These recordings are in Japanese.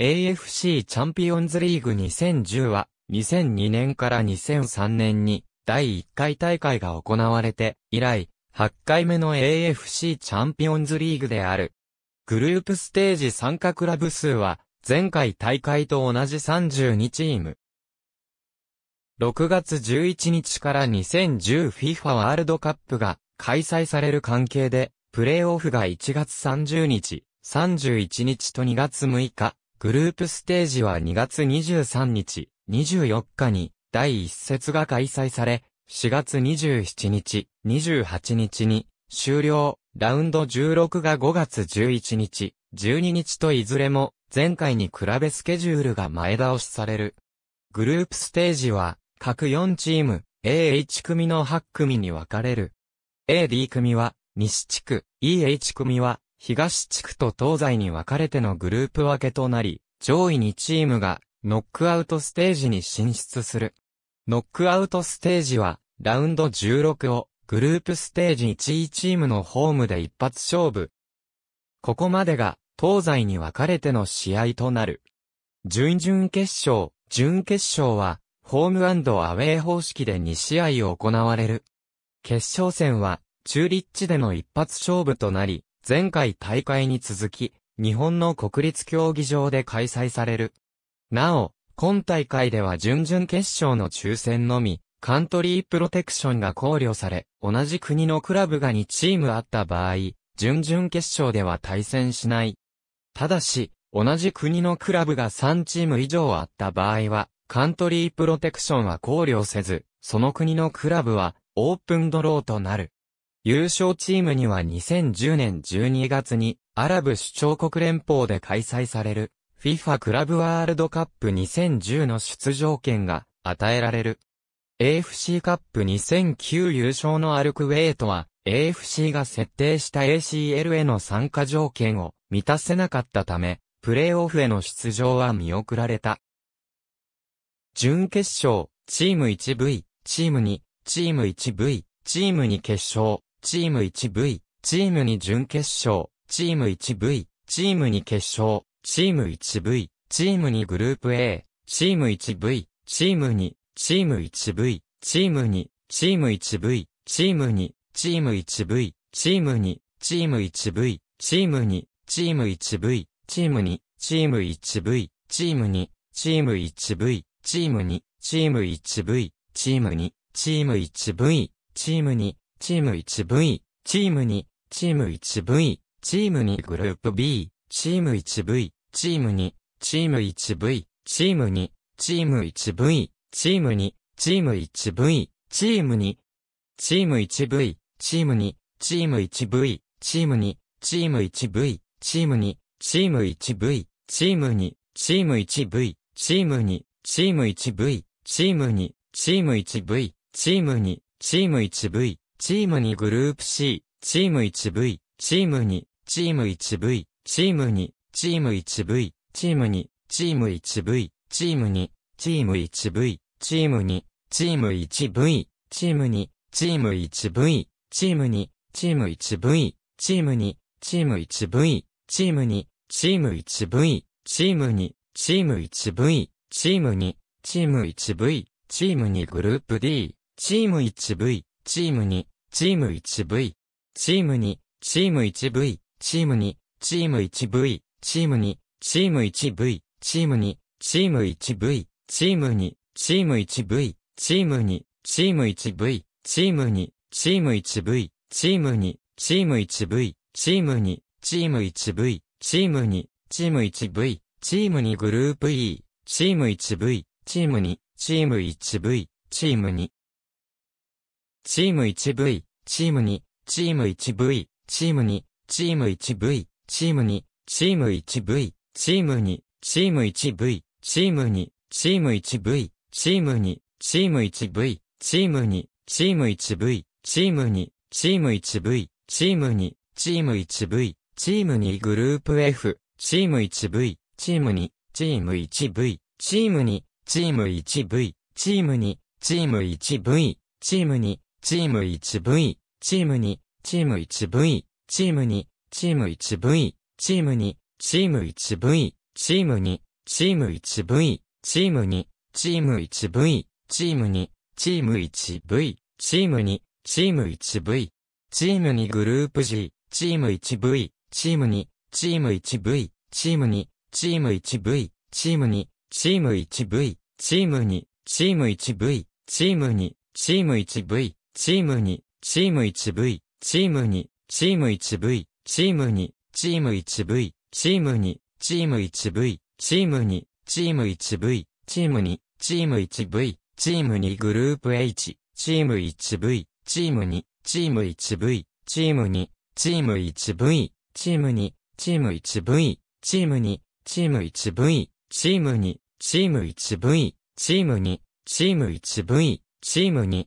AFC チャンピオンズリーグ2010は、2002年から2003年に第1回大会が行われて、以来、8回目の AFC チャンピオンズリーグである。グループステージ参加クラブ数は、前回大会と同じ32チーム。6月11日から 2010FIFA ワールドカップが開催される関係で、プレーオフが1月30日、31日と2月6日、グループステージは2月23日、24日に第1節が開催され、4月27日、28日に終了、ラウンド16が5月11日、12日といずれも前回に比べスケジュールが前倒しされる。グループステージは各4チーム、AH 組の8組に分かれる。AD 組は西地区、EH 組は東地区と東西に分かれてのグループ分けとなり、上位2チームがノックアウトステージに進出する。ノックアウトステージは、ラウンド16をグループステージ1位チームのホームで一発勝負。ここまでが東西に分かれての試合となる。準々決勝、準決勝は、ホームアウェイ方式で2試合行われる。決勝戦は、中立地での一発勝負となり、前回大会に続き、日本の国立競技場で開催される。なお、今大会では準々決勝の抽選のみ、カントリープロテクションが考慮され、同じ国のクラブが2チームあった場合、準々決勝では対戦しない。ただし、同じ国のクラブが3チーム以上あった場合は、カントリープロテクションは考慮せず、その国のクラブはオープンドローとなる。優勝チームには2010年12月にアラブ首長国連邦で開催される FIFA クラブワールドカップ2010の出場権が与えられる。AFC カップ2009優勝のアルクウェイトは AFC が設定した ACL への参加条件を満たせなかったため、プレーオフへの出場は見送られた。準決勝、チーム 1V、チーム2、チーム 1V、チーム2決勝、チーム 1V、チーム2準決勝、チーム 1V、チーム2決勝、チーム 1V、チーム2グループ A、チーム 1V、チーム2、チーム 1V、チーム2、チーム 1V、チーム2、チーム 1V、チーム2、チーム 1V、チーム2、チーム 1V、チーム2、チーム 1V、チーム2、チーム 1V、チーム2、チーム 1V、チーム2、チーム 1V、チーム2、チーム 1V、チーム2、チーム 1V、チーム2グループ B、チーム 1V、チーム2、チーム 1V、チーム2、チーム 1V、チーム2、チーム 1V、チーム2、チーム 1V、チーム2、チーム 1V、チーム2、チーム 1V、チーム2、チーム 1V、チーム2、チーム 1V、チーム2、チーム 1V、チーム2、チーム 1V、チーム2、チーム 1V、チーム2グループ C、チーム 1V、チーム2、チーム 1V、チーム2、チーム 1V、チーム2、チーム 1V、チーム2、チーム 1V、チーム2、チーム 1V、チーム2、チーム 1V、チーム2、チーム 1V、チーム2、チーム 1V、チーム2、チーム 1V、チーム2、チーム 1V、チーム2、チーム 1V、チーム2グループ D、チーム 1V、チーム2、チーム 1V、チーム2、チーム 1V、チーム2、チーム 1V、チーム2、チーム 1V、チーム2、チーム 1V、チーム2、チーム 1V、チーム2、チーム 1V、チーム2、チーム 1V、チーム2、チーム 1V、チーム2、チーム 1V、チーム2、チーム 1V、チーム2グループ E、チーム 1V、チーム2、チーム 1V、チーム2、チーム 1V、チーム2、チーム 1V、チーム2、チーム 1V、チーム2、チーム 1V、チーム2、チーム 1V、チーム2、チーム 1V、チーム2、チーム 1V、チーム2、チーム 1V、チーム2、チーム 1V、チーム2、チーム 1V、チーム2グループ F、チーム 1V、チーム2、チーム 1V、チーム2、チーム 1V、チーム2、チーム 1V、チーム2、チーム 1V、チーム2、チーム 1V、チーム2、チーム 1V、チーム2、チーム 1V、チーム2、チーム 1V、チーム2、チーム 1V、チーム2、チーム 1V、チーム2、チーム 1V、チーム2グループ G、チーム 1V、チーム2、チーム 1V、チーム2、チーム 1V、チーム2、チーム 1V、チーム2、チーム 1V、チーム2、チーム 1V、チーム2、チーム 1V、チーム2、チーム 1V、チーム2、チーム 1V、チーム2、チーム 1V、チーム2、チーム 1V、チーム2、チーム 1V、チーム2グループ H、チーム 1V、チーム2、チーム 1V、チーム2、チーム 1V、チーム2、チーム 1V、チーム2、チーム 1V、チーム2、チーム 1V、チーム2、チーム 1V、チーム2、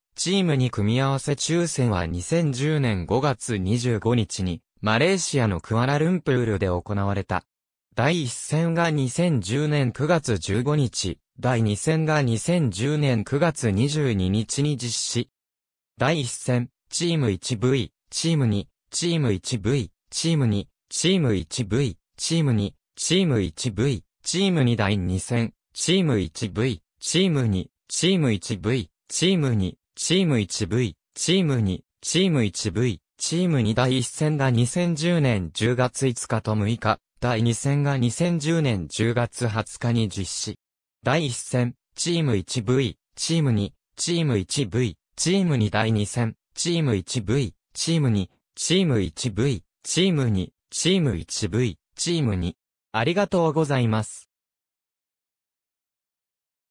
チームに組み合わせ抽選は2010年5月25日に、マレーシアのクアラルンプールで行われた。第1戦が2010年9月15日、第2戦が2010年9月22日に実施。第1戦、チーム 1V、チーム2、チーム 1V、チーム2、チーム 1V、チーム2、チーム 1V、チーム2第2戦、チーム 1V、チーム2、チーム 1V、チーム2、チーム 1V、チーム2、チーム 1V、チーム2第1戦が2010年10月5日と6日、第2戦が2010年10月20日に実施。第1戦、チーム 1V、チーム2、チーム 1V、チーム2第2戦、チーム 1V、チーム2、チーム 1V、チーム2、チーム 1V、チーム2。ありがとうございます。